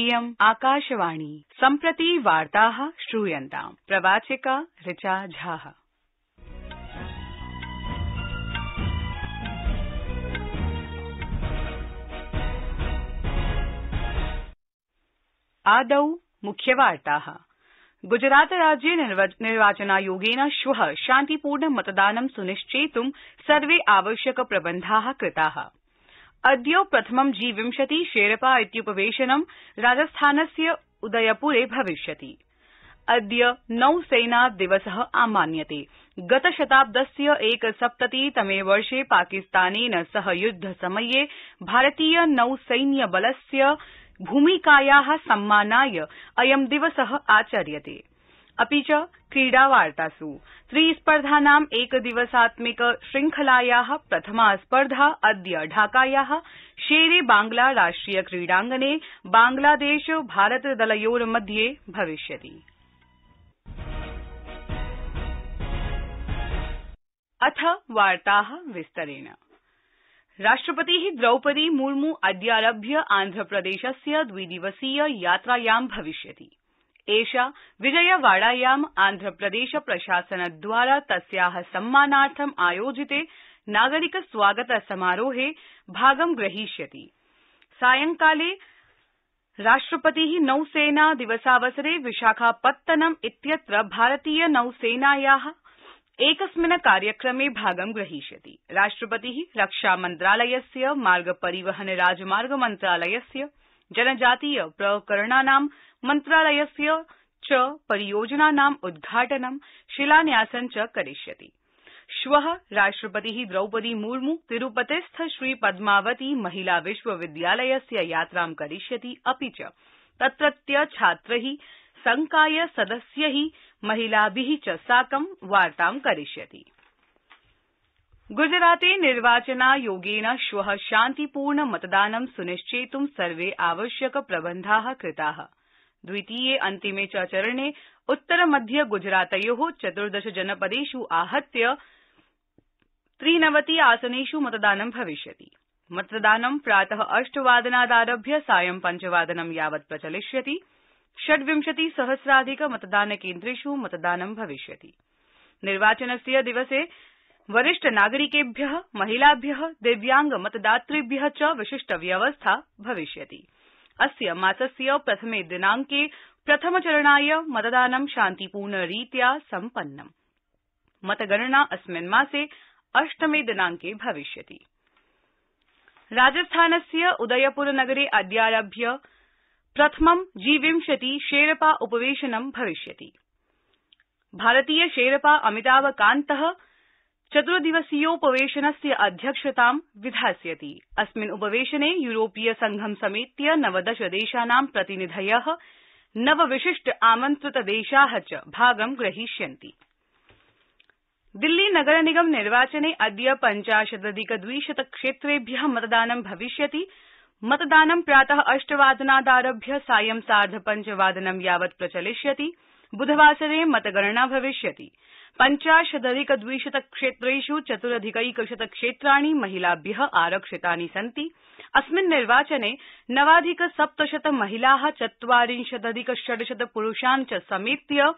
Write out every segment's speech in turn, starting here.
इयम् आकाशवाणी सम्प्रति वार्ता श्रूयन्ताम् प्रवाचिका ऋचा झा आदौ मुख्यवार्ताः गुजरातराज्ये निर्वाचनायोगेन श्व शान्तिपूर्ण मतदानं सुनिश्चेत् सर्वे आवश्यक प्रबन्धा कृता सन्ति अद्य प्रथमं जी विंशति शेरपा इत्युपवेशनं राजस्थानस्य उदयपुरे भविष्यति अद्य नौसेना दिवस आमान्यते गतशताब्दस्य एकसप्तति तमे वर्षे पाकिस्तानेन सह युद्धसमये भारतीय नौसैन्यबलस्य भूमिकाया सम्मानाय अयं दिवस आचर्यते अपि च क्रीडावार्तास् त्रिस्पर्धानाम् एकदिवसात्मिक श्रृंखलाया प्रथमा स्पर्धा अद्य ढाकाया शेरे बांग्ला राष्ट्रिय क्रीडांगणे बांग्लादेश भारत दलयोर्मध्ये भविष्यति अथ वार्ता विस्तरेण राष्ट्रपति द्रौपदी मुर्मू अद्यारभ्य आन्ध्रप्रदेशस्य द्विदिवसीय यात्रायां भविष्यति एषा विजयवाड़ायां आन्ध्रप्रदेश प्रशासनद्वारा तस्या सम्मानार्थं आयोजिते नागरिक स्वागत समारोहे भागं ग्रहीष्यति सायंकाले राष्ट्रपति नौसेना दिवसावसरे विशाखापत्तनम् इत्यत्र भारतीय नौसेनाया एकस्मिन् कार्यक्रमे भागं ग्रहीष्यति राष्ट्रपति रक्षामन्त्रालयस्य मार्ग परिवहन राजमार्ग मन्त्रालयस्य च जनजातीय प्रकरणानां मन्त्रालयस्य च परियोजनानाम् उद्घाटनं शिलान्यासं च करिष्यति श्व राष्ट्रपति द्रौपदी मुर्मू तिरूपतिस्थ श्रीपद्मावती महिला विश्वविद्यालयस्य यात्रां करिष्यति अपि च तत्रत्य छात्रै संकाय सदस्यै महिलाभि च साकं वार्तां करिष्यति गुजराते निर्वाचनायोगेन श्व शान्तिपूर्ण मतदानं सुनिश्चेत् सर्वे आवश्यक प्रबन्धा कृता द्वितीये अन्तिमे च चरणे उत्तर मध्य ग्जरातयो चतुर्दश जनपदेष् आहत्य त्रिनवति आसनेष् मतदानं भविष्यति मतदानं प्रात अष्टवादनादारभ्य सायं पञ्चवादनं यावत् प्रचलिष्यति षड्विंशति सहस्राधिक केन्द्रेष् मतदानं भविष्यति निर्वाचनस्य दिवसे वरिष्ठ नागरिकेभ्य महिलाभ्य दिव्यांग मतदातृभ्य च विशिष्ट व्यवस्था भविष्यति अस्य मासस्य प्रथमे दिनांके प्रथमचरणाय मतदानं शान्तिपूर्णरीत्या सम्पन्नम् मतगणना अस्मिन् मासे अष्टमे दिनांके भविष्यति राजस्थानस्य उदयपुरनगरे अद्यारभ्य प्रथमं जीविंशति शेरपा उपवेशनं भविष्यति भारतीय शेरपा अमिताभकान्त चतुर्दिवसीयोपवेशनस्य अध्यक्षतां विधास्यति अस्मिन् उपवेशने यूरोपीय संघं समेत्य नवदश देशानां प्रतिनिधय नवविशिष्ट आमन्त्रित देशा च भागं ग्रहीष्यन्ति दिल्ली नगर निगम निर्वाचने अद्य पञ्चाशदधिक द्विशत क्षेत्रेभ्य मतदानं भविष्यति मतदानं प्रात अष्टवादनादारभ्य सायं सार्धपञ्चवादनं यावत् प्रचलिष्यति बुधवासरे मतगणना भविष्यति पञ्चाशदधिकद्विशत क्षेत्रेष् चतुरधिकैकशत क्षेत्राणि महिलाभ्य आरक्षितानि सन्ति अस्मिन् निर्वाचने नवाधिक सप्तशत महिला चत्वारिंशदधिक षड्शत पुरूषान् च समेत्य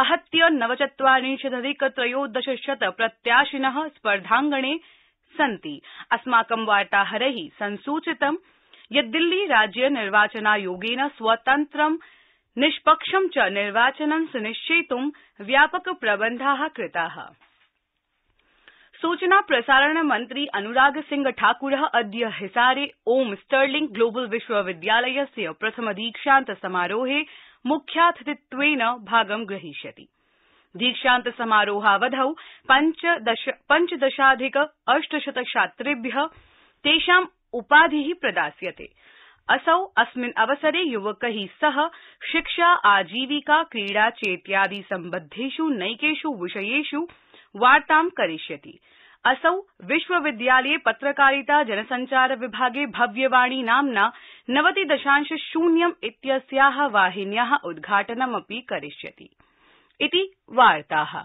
आहत्य नवचत्वारिंशदधिक त्रयोदशशत प्रत्याशिन स्पर्धांगणे सन्ति अस्माकं वार्ताहरै संसूचितं यत् दिल्ली राज्य निर्वाचनायोगेन स्वतन्त्रं निष्पक्षं च निर्वाचनं सुनिश्चेतुं व्यापक प्रबन्धा कृता सूचना प्रसारण मन्त्री अन्राग सिंह ठाक्र अद्य हिसारे ओम स्टर्लिंग ग्लोबल विश्वविद्यालयस्य दीक्षान्त समारोहे मुख्यातिथित्वेन भागं ग्रहीष्यति दीक्षान्त समारोहावधौ पञ्चदशाधिक अष्टशत छात्रेभ्य तेषाम् उपाधि प्रदास्यते असौ अस्मिन् अवसरे युवकै सह शिक्षा आजीविका क्रीडा चेत्यादि सम्बद्धेष् नैकेष् विषयेष् वार्तां करिष्यति असौ विश्वविद्यालये पत्रकारिता जनसंचार विभागे भव्यवाणी नाम्ना नवति दशांश शून्यम् इत्यस्या वाहिन्या उद्घाटनमपि करिष्यति इति वार्ताः